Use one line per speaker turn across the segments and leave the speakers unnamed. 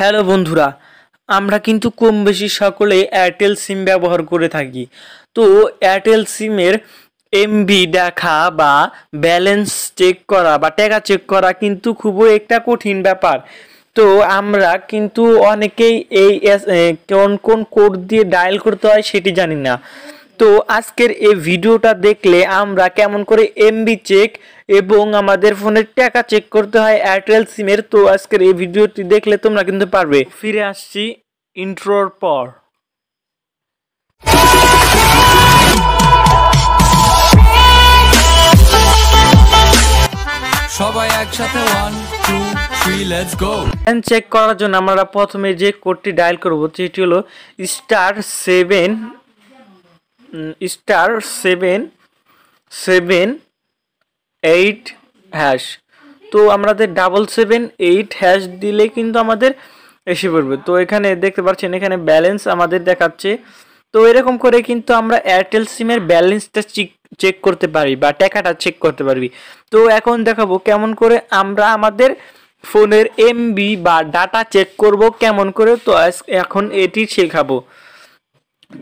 hello বন্ধুরা আমরা কিন্তু কম বেশি সকলে এয়ারটেল সিম ব্যবহার করে থাকি তো এয়ারটেল সিমের এমবি দেখা বা ব্যালেন্স চেক করা বা টাকা চেক করা কিন্তু খুবই একটা কঠিন ব্যাপার তো আমরা কিন্তু অনেকেই এই কোন কোন কোড দিয়ে ডায়াল করতে হয় সেটি জানি না তো আজকের এই ভিডিওটা দেখলে আমরা কেমন করে এমবি চেক এবং আমাদের ফোনের টাকা চেক করতে হয় এয়ারটেল সিমের তো আজকের এই ভিডিওটি দেখলে তোমরা কিন্তু পারবে ফিরে আসছি ইন্ট্রোর পর সবাই একসাথে ওয়ান টু চেক করার জন্য আমরা প্রথমে যে কোডটি ডায়াল করবো সেটি হলো star seven star seven seven eight hash তো আমাদের ডাবল সেভেন এইট হ্যাশ দিলে কিন্তু আমাদের এসে পড়বে তো এখানে দেখতে পাচ্ছেন এখানে ব্যালেন্স আমাদের দেখাচ্ছে তো এরকম করে কিন্তু আমরা এয়ারটেল সিমের ব্যালেন্সটা চেক করতে পারি বা টাকাটা চেক করতে পারবি তো এখন দেখাবো কেমন করে আমরা আমাদের ফোনের এমবি বা ডাটা চেক করব কেমন করে তো এখন এটি শেখাবো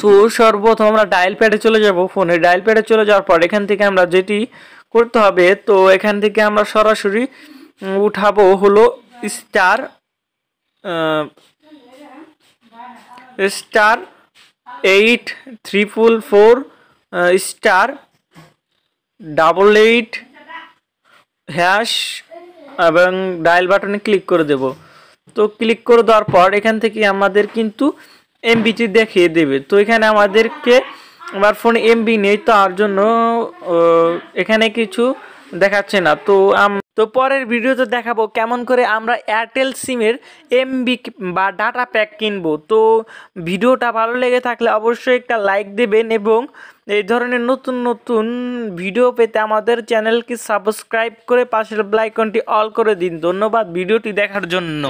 তো সর্বপ্রথম আমরা ডায়াল প্যাডে চলে যাব ফোনের ডায়াল প্যাডে চলে যাওয়ার পর এখান থেকে আমরা যেটি করতে হবে তো এখান থেকে আমরা সরাসরি উঠাবো হলো star star eight triple four star double eight hash এবং ডায়াল বাটনে ক্লিক করে দেব তো ক্লিক করে দেওয়ার পর এখান থেকে আমাদের কিন্তু এমবিটি দেখিয়ে দেবে তো এখানে আমাদেরকে আমার ফোন এমবি নেই তার জন্য এখানে কিছু দেখাচ্ছে না তো তো পরের ভিডিওতে দেখাবো কেমন করে আমরা এয়ারটেল সিমের এমবি বা ডাটা প্যাক কিনবো তো ভিডিওটা ভালো লেগে থাকলে অবশ্যই একটা লাইক দেবেন এবং এই ধরনের নতুন নতুন ভিডিও পেতে আমাদের চ্যানেলকে সাবস্ক্রাইব করে পাশের ব্লাইকনটি অল করে দিন ধন্যবাদ ভিডিওটি দেখার জন্য